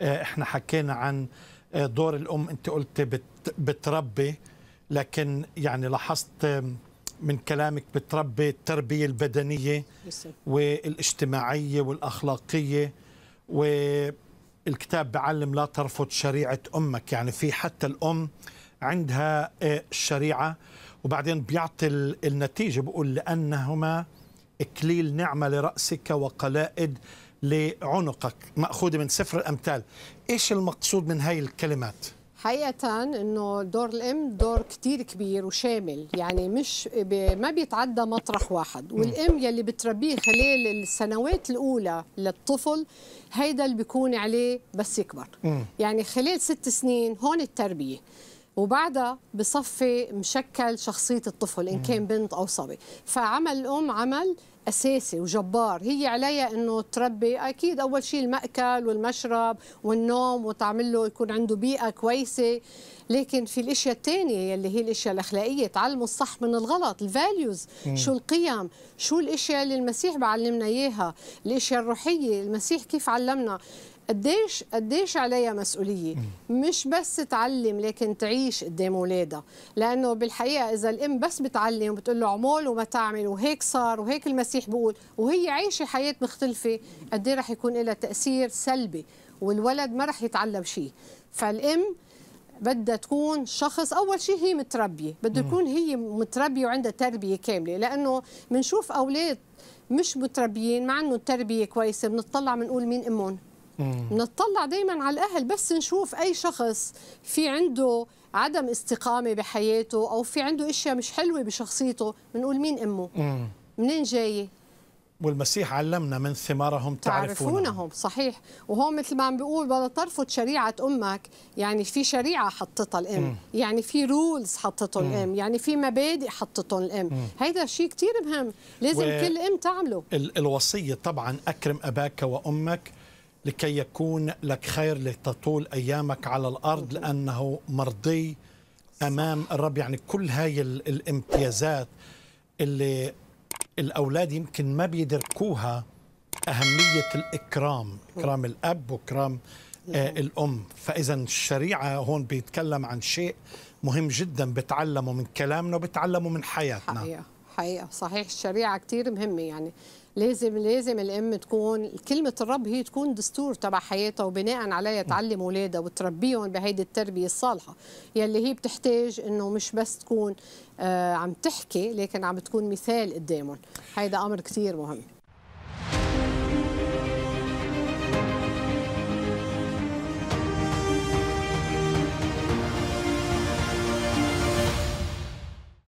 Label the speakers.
Speaker 1: آه، احنا حكينا عن آه، دور الام انت قلت بتربي لكن يعني لاحظت من كلامك بتربي التربيه البدنيه والاجتماعيه والاخلاقيه والكتاب بعلم لا ترفض شريعه امك يعني في حتى الام عندها الشريعه آه، وبعدين بيعطي النتيجه بقول لانهما اكليل نعمه لراسك وقلائد لعنقك مأخوذة من سفر الأمثال إيش المقصود من هاي الكلمات؟
Speaker 2: حقيقة انه دور الام دور كتير كبير وشامل يعني مش ما بيتعدى مطرح واحد والام يلي بتربيه خلال السنوات الاولى للطفل هيدا اللي بيكون عليه بس يكبر يعني خلال ست سنين هون التربية وبعدها بصفي مشكل شخصية الطفل إن كان بنت أو صبي فعمل الأم عمل اساسي وجبار هي عليها انه تربي اكيد اول شيء الماكل والمشرب والنوم وتعمل له يكون عنده بيئه كويسه لكن في الاشياء الثانيه اللي هي الاشياء الاخلاقيه تعلموا الصح من الغلط الفاليوز شو القيم شو الاشياء اللي المسيح بعلمنا اياها الاشياء الروحيه المسيح كيف علمنا قديش قديش عليها مسؤوليه مش بس تعلم لكن تعيش قدام اولادها لانه بالحقيقه اذا الام بس بتعلم وبتقول له عمول وما تعمل وهيك صار وهيك المسيح بقول وهي عايشه حياه مختلفه قد إيه رح يكون لها تاثير سلبي والولد ما رح يتعلم شيء فالام بدها تكون شخص اول شيء هي متربيه بده تكون هي متربيه وعندها تربيه كامله لانه بنشوف اولاد مش متربيين ما عندهم تربيه كويسه بنطلع بنقول مين امهم بنطلع دايما على الاهل بس نشوف اي شخص في عنده عدم استقامه بحياته او في عنده اشياء مش حلوه بشخصيته بنقول مين امه منين جايه
Speaker 1: والمسيح علمنا من ثمارهم تعرفونهم.
Speaker 2: تعرفونهم صحيح وهون مثل ما عم بيقول بدها ترفض شريعة أمك يعني في شريعة حطتها الأم م. يعني في رولز حطتهم الأم يعني في مبادئ حطتهم الأم هذا شيء كثير مهم لازم و... كل أم
Speaker 1: تعمله ال الوصية طبعا أكرم أباك وأمك لكي يكون لك خير لتطول أيامك على الأرض لأنه مرضي أمام الرب يعني كل هاي الامتيازات اللي الأولاد يمكن ما بيدركوها أهمية الإكرام إكرام الأب وإكرام آه، نعم. الأم فإذا الشريعة هون بيتكلم عن شيء مهم جدا بتعلمه من كلامنا وبتعلمه من حياتنا حقيقة
Speaker 2: حقيقة صحيح الشريعة كتير مهمة يعني لازم لازم الام تكون كلمه الرب هي تكون دستور تبع حياتها وبناء عليها تعلم اولادها وتربيهم بهيدي التربيه الصالحه يلي هي بتحتاج انه مش بس تكون آه، عم تحكي لكن عم تكون مثال قدامهم هيدا امر كثير مهم